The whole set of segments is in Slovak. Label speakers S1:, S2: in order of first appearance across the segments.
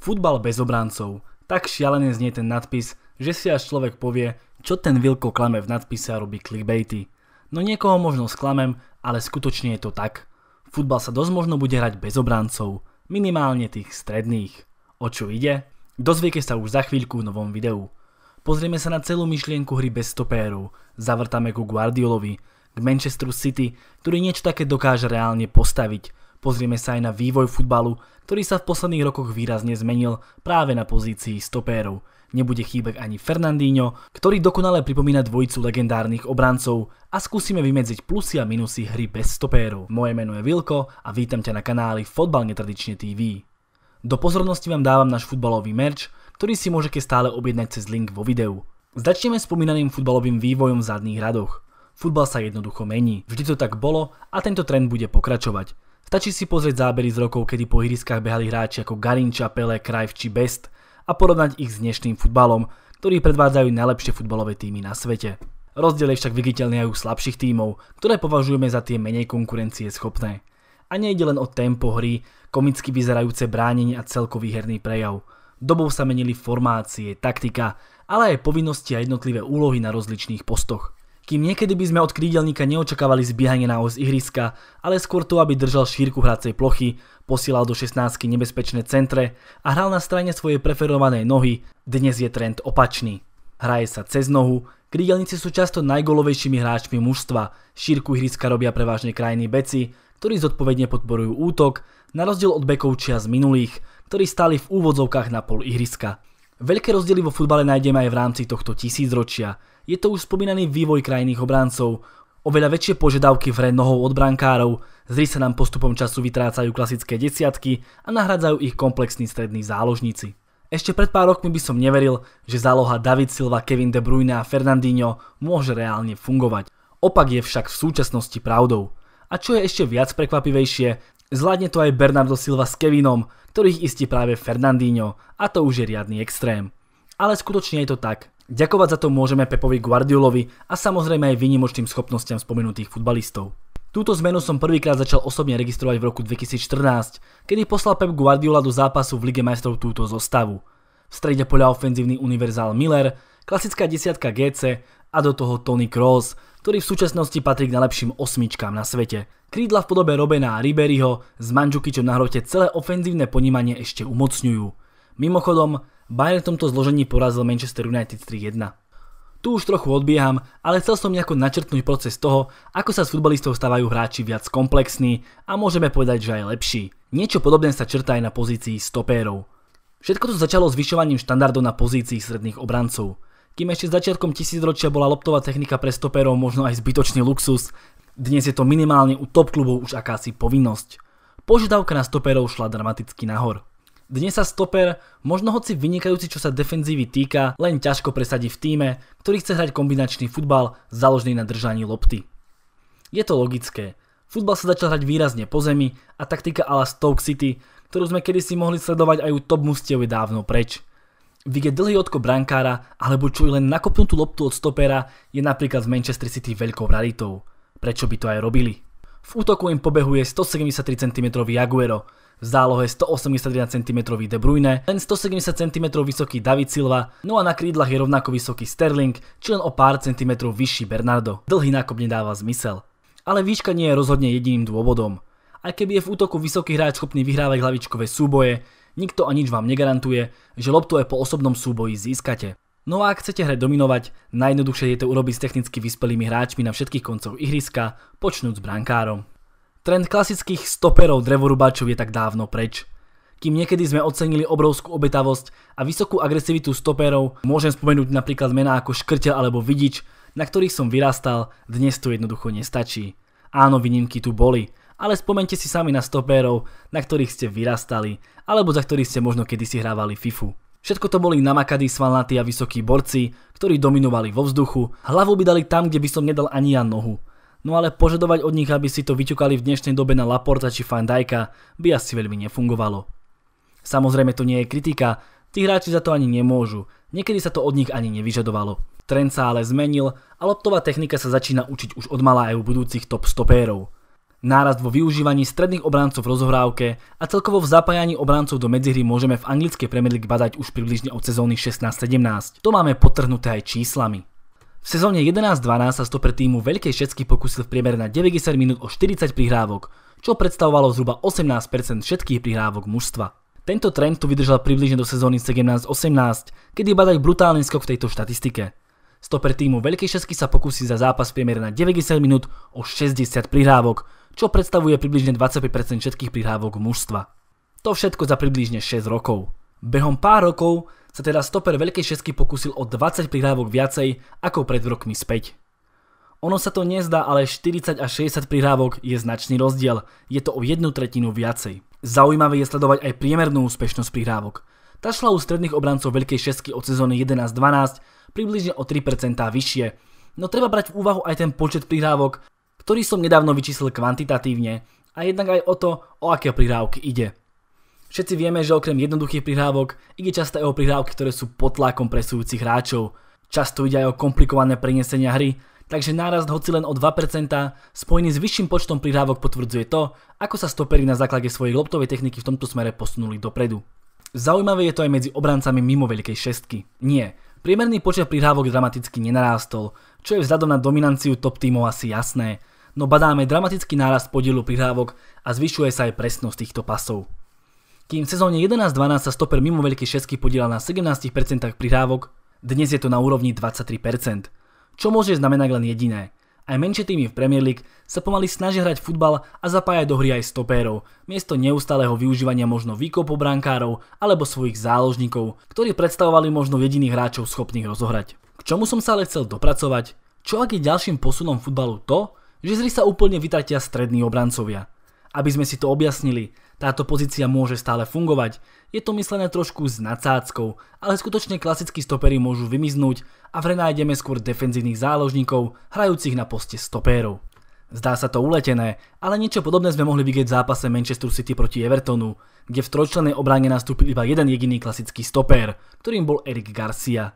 S1: Futbal bez obrancov. Tak šialene znie ten nadpis, že si až človek povie, čo ten Vilko klame v nadpise a robí clickbaity. No niekoho možno sklamem, ale skutočne je to tak. Futbal sa dosť možno bude hrať bez obrancov, minimálne tých stredných. O čo ide? Dozviete sa už za chvíľku v novom videu. Pozrieme sa na celú myšlienku hry bez stopérov, zavrtame ku Guardiolovi, k Manchesteru City, ktorý niečo také dokáže reálne postaviť, Pozrieme sa aj na vývoj futbalu, ktorý sa v posledných rokoch výrazne zmenil práve na pozícii stopérov. Nebude chýbať ani Fernandinho, ktorý dokonale pripomína dvojicu legendárnych obrancov a skúsime vymedziť plusy a minusy hry bez stopérov. Moje meno je Vilko a vítam ťa na kanáli Fotbal netradične TV. Do pozornosti vám dávam náš futbalový merch, ktorý si môžete stále objednať cez link vo videu. Začneme spomínaným futbalovým vývojom v zadných radoch. Futbal sa jednoducho mení, vždy to tak bolo a tento trend bude pokračovať. Stačí si pozrieť zábery z rokov, kedy po ihriskách behali hráči ako Garinča, Pele, Krajv či Best a porovnať ich s dnešným futbalom, ktorí predvádzajú najlepšie futbalové týmy na svete. Rozdiel je však viditeľný aj u slabších tímov, ktoré považujeme za tie menej konkurencie schopné. A nejde len o tempo hry, komicky vyzerajúce bránenie a celkový herný prejav. Dobou sa menili formácie, taktika, ale aj povinnosti a jednotlivé úlohy na rozličných postoch kým niekedy by sme od krídelníka neočakávali zbiehanie na os ihriska, ale skôr to, aby držal šírku hracej plochy, posielal do 16 nebezpečné centre a hral na strane svojej preferovanej nohy, dnes je trend opačný. Hraje sa cez nohu, krídelníci sú často najgolovejšími hráčmi mužstva, šírku ihriska robia prevažne krajní beci, ktorí zodpovedne podporujú útok, na rozdiel od bekov z minulých, ktorí stáli v úvodzovkách na pol ihriska. Veľké rozdiely vo futbale nájdeme aj v rámci tohto tisícročia. Je to už spomínaný vývoj krajných obrancov, oveľa väčšie požiadavky v hre nohou od brankárov, zri sa nám postupom času vytrácajú klasické desiatky a nahradzajú ich komplexní strední záložníci. Ešte pred pár rokmi by som neveril, že záloha David Silva, Kevin De Bruyne a Fernandinho môže reálne fungovať. Opak je však v súčasnosti pravdou. A čo je ešte viac prekvapivejšie, Zvládne to aj Bernardo Silva s Kevinom, ktorých istí práve Fernandinho a to už je riadny extrém. Ale skutočne je to tak. Ďakovať za to môžeme Pepovi Guardiolovi a samozrejme aj výnimočným schopnostiam spomenutých futbalistov. Túto zmenu som prvýkrát začal osobne registrovať v roku 2014, kedy poslal Pep Guardiola do zápasu v Lige majstrov túto zostavu. V strede poľa ofenzívny univerzál Miller, klasická desiatka GC, a do toho Tony Kroos, ktorý v súčasnosti patrí k najlepším osmičkám na svete. Krídla v podobe Robena a Riberyho s Mandžukičom na hrote celé ofenzívne ponímanie ešte umocňujú. Mimochodom, Bayern v tomto zložení porazil Manchester United 3-1. Tu už trochu odbieham, ale chcel som nejako načrtnúť proces toho, ako sa s futbalistov stávajú hráči viac komplexní a môžeme povedať, že aj lepší. Niečo podobné sa črta aj na pozícii stopérov. Všetko to začalo zvyšovaním štandardov na pozícii stredných obrancov. Kým ešte začiatkom tisícročia bola loptová technika pre stoperov možno aj zbytočný luxus, dnes je to minimálne u top klubov už akási povinnosť. Požiadavka na stoperov šla dramaticky nahor. Dnes sa stoper, možno hoci vynikajúci čo sa defenzívy týka, len ťažko presadí v týme, ktorý chce hrať kombinačný futbal založený na držaní lopty. Je to logické. Futbal sa začal hrať výrazne po zemi a taktika ala Stoke City, ktorú sme kedysi mohli sledovať aj u top mustiev je dávno preč vidieť dlhý odko brankára alebo čo len nakopnutú loptu od stopera je napríklad v Manchester City veľkou raritou. Prečo by to aj robili? V útoku im pobehuje 173 cm Jaguero, v zálohe 181 cm De Bruyne, len 170 cm vysoký David Silva, no a na krídlach je rovnako vysoký Sterling, či len o pár cm vyšší Bernardo. Dlhý nákop nedáva zmysel. Ale výška nie je rozhodne jediným dôvodom. Aj keby je v útoku vysoký hráč schopný vyhrávať hlavičkové súboje, Nikto a nič vám negarantuje, že loptu aj po osobnom súboji získate. No a ak chcete hre dominovať, najjednoduchšie je to urobiť s technicky vyspelými hráčmi na všetkých koncoch ihriska, počnúť s brankárom. Trend klasických stoperov drevorubáčov je tak dávno preč. Kým niekedy sme ocenili obrovskú obetavosť a vysokú agresivitu stoperov, môžem spomenúť napríklad mená ako škrteľ alebo Vidič, na ktorých som vyrastal, dnes to jednoducho nestačí. Áno, výnimky tu boli, ale spomente si sami na stopérov, na ktorých ste vyrastali, alebo za ktorých ste možno kedysi hrávali FIFU. Všetko to boli namakadí, svalnatí a vysokí borci, ktorí dominovali vo vzduchu, hlavu by dali tam, kde by som nedal ani ja nohu. No ale požadovať od nich, aby si to vyťukali v dnešnej dobe na Laporta či Fandajka, by asi veľmi nefungovalo. Samozrejme to nie je kritika, tí hráči za to ani nemôžu, niekedy sa to od nich ani nevyžadovalo. Trend sa ale zmenil a loptová technika sa začína učiť už od malá aj u budúcich top stopérov. Nárast vo využívaní stredných obrancov v rozohrávke a celkovo v zapájaní obrancov do medzihry môžeme v anglickej Premier League badať už približne od sezóny 16-17. To máme potrhnuté aj číslami. V sezóne 11-12 sa stoper týmu Veľkej Šecky pokusil v priemere na 90 minút o 40 prihrávok, čo predstavovalo zhruba 18% všetkých prihrávok mužstva. Tento trend tu vydržal približne do sezóny 17-18, kedy badať brutálny skok v tejto štatistike. Stoper týmu Veľkej Šesky sa pokusí za zápas v priemere na 90 minút o 60 prihrávok, čo predstavuje približne 25% všetkých prihrávok mužstva. To všetko za približne 6 rokov. Behom pár rokov sa teda stoper Veľkej šesky pokusil o 20 prihrávok viacej ako pred rokmi späť. Ono sa to nezdá, ale 40 až 60 prihrávok je značný rozdiel. Je to o jednu tretinu viacej. Zaujímavé je sledovať aj priemernú úspešnosť prihrávok. Tá šla u stredných obrancov Veľkej šesky od sezóny 11-12 približne o 3% vyššie. No treba brať v úvahu aj ten počet prihrávok, ktorý som nedávno vyčíslil kvantitatívne a jednak aj o to, o aké prihrávky ide. Všetci vieme, že okrem jednoduchých prihrávok ide často aj o prihrávky, ktoré sú pod tlakom presujúcich hráčov. Často ide aj o komplikované prenesenia hry, takže náraz hoci len o 2% spojený s vyšším počtom prihrávok potvrdzuje to, ako sa stoperi na základe svojej loptovej techniky v tomto smere posunuli dopredu. Zaujímavé je to aj medzi obrancami mimo veľkej šestky. Nie, priemerný počet prihrávok dramaticky nenarástol, čo je vzhľadom na dominanciu top tímov asi jasné, no badáme dramatický nárast podielu prihrávok a zvyšuje sa aj presnosť týchto pasov. Kým v sezóne 11-12 sa stoper mimo veľký šesky podielal na 17% prihrávok, dnes je to na úrovni 23%, čo môže znamenať len jediné. Aj menšie týmy v Premier League sa pomaly snažia hrať futbal a zapájať do hry aj stopérov, miesto neustáleho využívania možno výkopov brankárov alebo svojich záložníkov, ktorí predstavovali možno jediných hráčov schopných rozohrať. K čomu som sa ale chcel dopracovať? Čo ak je ďalším posunom futbalu to, že zri sa úplne vytratia strední obrancovia. Aby sme si to objasnili, táto pozícia môže stále fungovať, je to myslené trošku s nadsáckou, ale skutočne klasickí stopery môžu vymiznúť a v nájdeme skôr defenzívnych záložníkov, hrajúcich na poste stopérov. Zdá sa to uletené, ale niečo podobné sme mohli vidieť v zápase Manchester City proti Evertonu, kde v trojčlenej obráne nastúpil iba jeden jediný klasický stopér, ktorým bol Erik Garcia.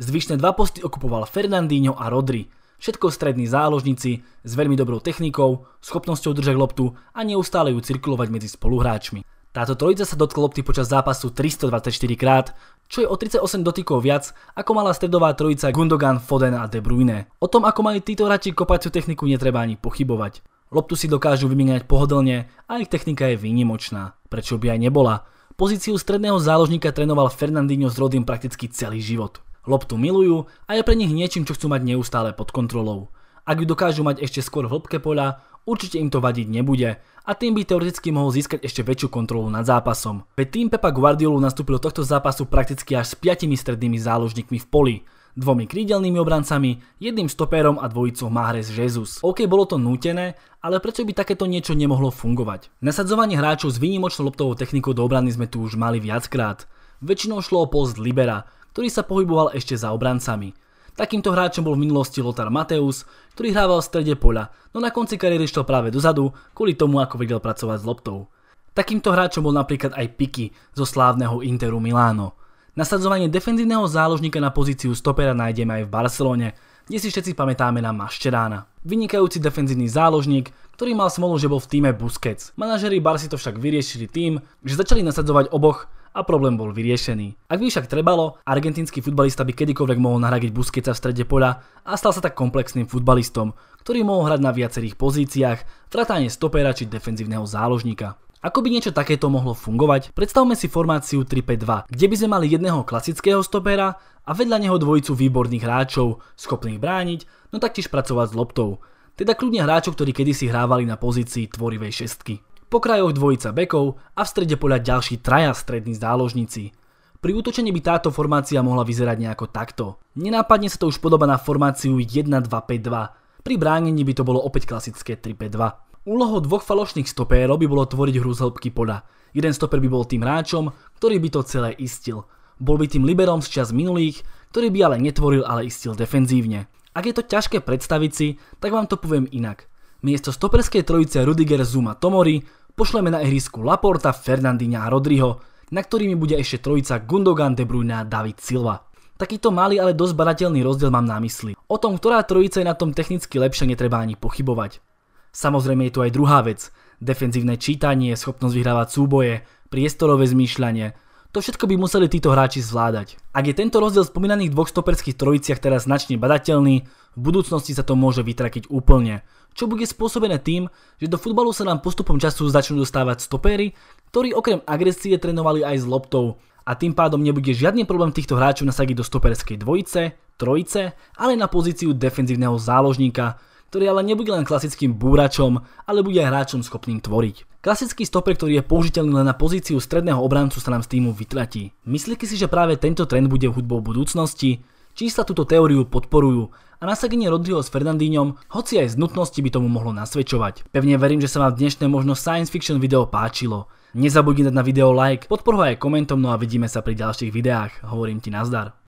S1: Zvyšné dva posty okupoval Fernandinho a Rodri, Všetko strední záložníci s veľmi dobrou technikou, schopnosťou držať loptu a neustále ju cirkulovať medzi spoluhráčmi. Táto trojica sa dotkla lopty počas zápasu 324 krát, čo je o 38 dotykov viac, ako mala stredová trojica Gundogan, Foden a De Bruyne. O tom, ako mali títo hráči kopaciu techniku, netreba ani pochybovať. Loptu si dokážu vymieňať pohodlne a ich technika je výnimočná. Prečo by aj nebola? Pozíciu stredného záložníka trénoval Fernandinho s Rodin prakticky celý život. Loptu milujú a je pre nich niečím, čo chcú mať neustále pod kontrolou. Ak ju dokážu mať ešte skôr v hĺbke poľa, určite im to vadiť nebude a tým by teoreticky mohol získať ešte väčšiu kontrolu nad zápasom. Veď tým Pepa Guardiolu nastúpil do tohto zápasu prakticky až s piatimi strednými záložníkmi v poli, dvomi krídelnými obrancami, jedným stopérom a dvojicou Mahrez Jesus. OK, bolo to nútené, ale prečo by takéto niečo nemohlo fungovať? Nasadzovanie hráčov s výnimočnou loptovou technikou do obrany sme tu už mali viackrát. Väčšinou šlo o post libera, ktorý sa pohyboval ešte za obrancami. Takýmto hráčom bol v minulosti Lothar Mateus, ktorý hrával v strede poľa, no na konci kariéry šiel práve dozadu, kvôli tomu ako vedel pracovať s loptou. Takýmto hráčom bol napríklad aj Piki zo slávneho Interu Miláno. Nasadzovanie defenzívneho záložníka na pozíciu stopera nájdeme aj v Barcelone, kde si všetci pamätáme na Mašterána. Vynikajúci defenzívny záložník, ktorý mal smolu, že bol v týme Busquets. Manažeri Barsi to však vyriešili tým, že začali nasadzovať oboch a problém bol vyriešený. Ak by však trebalo, argentínsky futbalista by kedykoľvek mohol nahradiť Busquetsa v strede poľa a stal sa tak komplexným futbalistom, ktorý mohol hrať na viacerých pozíciách, vrátane stopera či defenzívneho záložníka. Ako by niečo takéto mohlo fungovať? Predstavme si formáciu 3-5-2, kde by sme mali jedného klasického stopera a vedľa neho dvojicu výborných hráčov, schopných brániť, no taktiež pracovať s loptou. Teda kľudne hráčov, ktorí kedysi hrávali na pozícii tvorivej šestky po krajoch dvojica bekov a v strede poľa ďalší traja strední záložníci. Pri útočení by táto formácia mohla vyzerať nejako takto. Nenápadne sa to už podoba na formáciu 1-2-5-2. Pri bránení by to bolo opäť klasické 3-5-2. Úlohou dvoch falošných stopérov by bolo tvoriť hru z hĺbky poľa. Jeden stoper by bol tým hráčom, ktorý by to celé istil. Bol by tým liberom z čas minulých, ktorý by ale netvoril, ale istil defenzívne. Ak je to ťažké predstaviť si, tak vám to poviem inak. Miesto stoperskej trojice Rudiger Zuma Tomori pošleme na ihrisku Laporta, Fernandinha a Rodriho, na ktorými bude ešte trojica Gundogan, De Bruyne a David Silva. Takýto malý, ale dosť badateľný rozdiel mám na mysli. O tom, ktorá trojica je na tom technicky lepšie, netreba ani pochybovať. Samozrejme je tu aj druhá vec. Defenzívne čítanie, schopnosť vyhrávať súboje, priestorové zmýšľanie, to všetko by museli títo hráči zvládať. Ak je tento rozdiel spomínaných dvoch stoperských trojiciach teraz značne badateľný, v budúcnosti sa to môže vytrakiť úplne, čo bude spôsobené tým, že do futbalu sa nám postupom času začnú dostávať stopéry, ktorí okrem agresie trénovali aj s loptou a tým pádom nebude žiadny problém týchto hráčov nasadiť do stoperskej dvojice, trojice, ale na pozíciu defenzívneho záložníka, ktorý ale nebude len klasickým búračom, ale bude aj hráčom schopným tvoriť. Klasický stoper, ktorý je použiteľný len na pozíciu stredného obrancu sa nám z týmu vytratí. Myslíte si, že práve tento trend bude hudbou budúcnosti? Čísla túto teóriu podporujú a nasadenie Rodriho s Fernandíňom, hoci aj z nutnosti by tomu mohlo nasvedčovať. Pevne verím, že sa vám dnešné možno science fiction video páčilo. Nezabudni dať na video like, podporuj aj komentom, no a vidíme sa pri ďalších videách. Hovorím ti nazdar.